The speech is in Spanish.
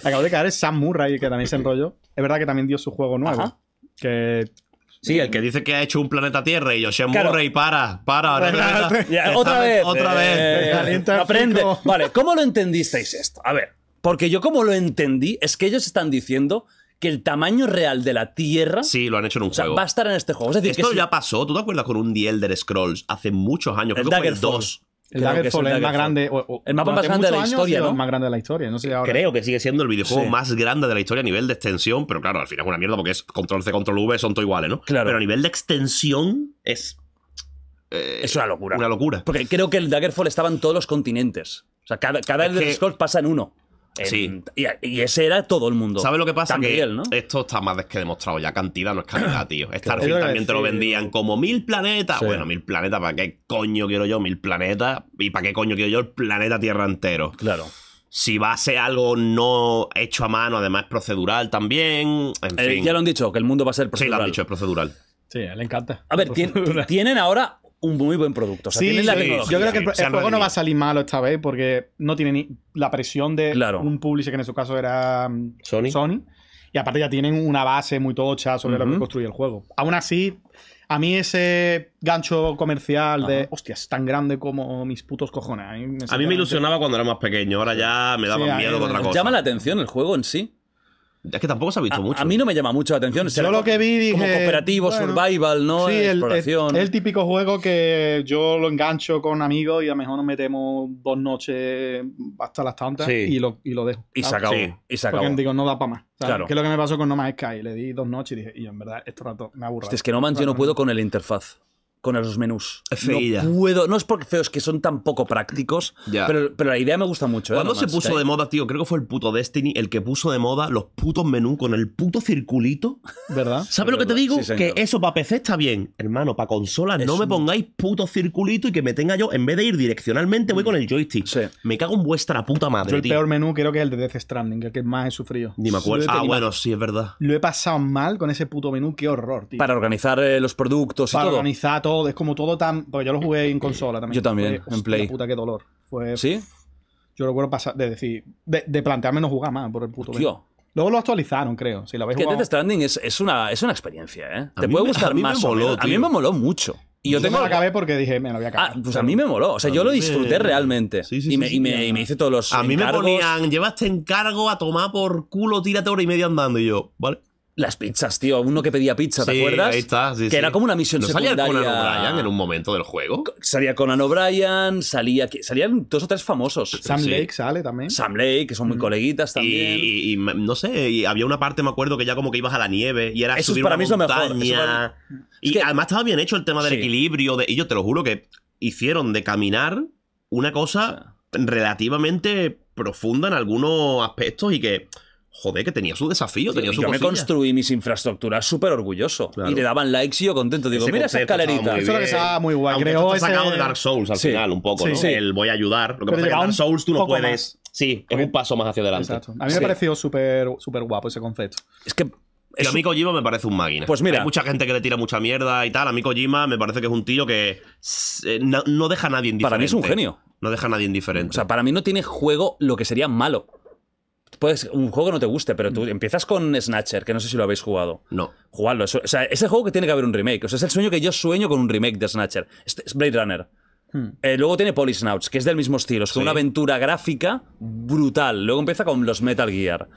Acabo de caer es Sam Murray, que también se enrolló. Es verdad que también dio su juego nuevo. Que Sí, el que dice que ha hecho un planeta Tierra y yo. claro. Murray, para, para. otra vez. Otra eh, vez. Eh, aprende. Vale, ¿cómo lo entendisteis esto? A ver, porque yo como lo entendí es que ellos están diciendo que el tamaño real de la Tierra. Sí, lo han hecho en un juego. Va a estar en este juego. Es decir, Esto que ya pasó. ¿Tú te acuerdas con un The de Scrolls hace muchos años? El creo que fue el el Daggerfall es, el, más grande. el más grande de la historia, ¿no? más grande de la historia, sé Creo que sigue siendo el videojuego más grande de la historia a nivel de extensión, pero claro, al final es una mierda porque es control C, control V, son todo iguales, ¿no? Claro. Pero a nivel de extensión es. Eh, es una locura. Una locura. Porque creo que el Daggerfall estaba en todos los continentes. O sea, cada, cada es de pasa en uno. Y, ese era todo el mundo. ¿Sabes lo que pasa? esto está más que demostrado ya. Cantidad no es cantidad, tío. Este Starfield también te lo vendían como mil planetas. Bueno, mil planetas, ¿para qué coño quiero yo mil planetas? ¿Y para qué coño quiero yo el planeta Tierra entero? Claro. Si va a ser algo no hecho a mano, además procedural también. Eh, ya lo han dicho, que el mundo va a ser procedural. Sí, lo han dicho, es procedural. Sí, él le encanta. A ver, tienen ahora un muy buen producto. sí, la sí. Yo creo que el, juego no va a salir malo esta vez porque no tiene ni la presión de un publisher que en su caso era mm, Sony. Y aparte ya tienen una base muy tocha sobre lo que construye el juego. Aún así, a mí ese gancho comercial de, hostias, tan grande como mis putos cojones. A mí me, ilusionaba cuando era más pequeño, ahora ya me daba miedo con otra cosa. Llama la atención el juego en sí. Es que tampoco se ha visto mucho. A mí no me llama mucho la atención. Yo lo que vi dije. Como cooperativo, survival, ¿no? Sí, el, el, típico juego que yo lo engancho con amigos y a lo mejor nos metemos dos noches hasta las tantas y, lo, y lo dejo. Y se acabó. y Porque digo, no da para más. Claro. Que es lo que me pasó con No Man's Sky. Le di dos noches y dije, y en verdad, este rato me aburro. Es que No Man's yo no puedo con el interfaz con esos menús. No puedo. No es porque feos que son tan poco prácticos, pero, la idea me gusta mucho. ¿eh? se puso de moda, tío? Creo que fue el puto Destiny el que puso de moda los putos menús con el puto circulito. ¿Verdad? ¿Sabes lo que te digo? que eso para PC está bien. Hermano, para consola no me pongáis puto circulito y que me tenga yo, en vez de ir direccionalmente, voy con el joystick. Me cago en vuestra puta madre. Yo el peor menú creo que es el de Death Stranding, el que más he sufrido. Ni me acuerdo. Ah, bueno, sí, es verdad. Lo he pasado mal con ese puto menú, qué horror, tío. Para organizar eh, los productos Para organizar todo es como todo tan. Porque yo lo jugué en eh, consola también. Yo también, en Play. Puta, qué dolor. Fue, ¿Sí? Yo recuerdo pasar, de decir, de, plantearme no jugar más por el puto. Tío. Luego lo actualizaron, creo. Si la habéis es que Death Stranding es, es, una, es una experiencia, ¿eh? Te puede gustar a más. Me moló, A mí me moló mucho. Y yo, tengo... la acabé porque dije, me lo voy a acabar. Ah, pues a mí me moló. O sea, yo lo disfruté realmente. y, me, y, me, hice todos los. A mí me ponían, llevaste encargo a tomar por culo, tírate hora y media andando. Y yo, ¿vale? Las pizzas, tío. Uno que pedía pizza, ¿te sí, acuerdas? Ahí está, que era como una misión ¿No secundaria. ¿Salía Conan O'Brien en un momento del juego? Salía Conan O'Brien, salía, salían dos o tres famosos. Sam Lake sale también. Sam Lake, que son muy mm. coleguitas también. Y, no sé, y había una parte, me acuerdo, que ya como que ibas a la nieve y era Eso subir para una mí montaña. Lo Y además estaba bien hecho el tema del equilibrio. De... Y yo te lo juro que hicieron de caminar una cosa relativamente profunda en algunos aspectos y que joder, que tenía su desafío, tenía yo, su Yo me construí mis infraestructuras súper orgulloso. Y le daban likes y yo contento. Digo, mira esa escalerita. Eso es lo muy guay. Creo ese... sacado de Dark Souls al final, un poco, sí, El voy a ayudar. Lo que pasa es que Dark Souls tú no puedes... Sí, es un paso más hacia adelante. A mí me pareció súper guapo ese concepto. Es que y a mí Kojima me parece un máquina. Pues mira. Hay mucha gente que le tira mucha mierda y tal. A mí Kojima me parece que es un tío que eh, no, no deja a nadie indiferente. Para mí es un genio. No deja a nadie indiferente. O sea, para mí no tiene juego lo que sería malo puedes, un juego que no te guste, pero tú mm. empiezas con Snatcher, que no sé si lo habéis jugado. No. jugarlo O sea, es juego que tiene que haber un remake. O sea, es el sueño que yo sueño con un remake de Snatcher. Este es Blade Runner. Hmm. Eh, luego tiene Polysnouts, que es del mismo estilo. Es una aventura gráfica brutal. Luego empieza con los Metal Gear.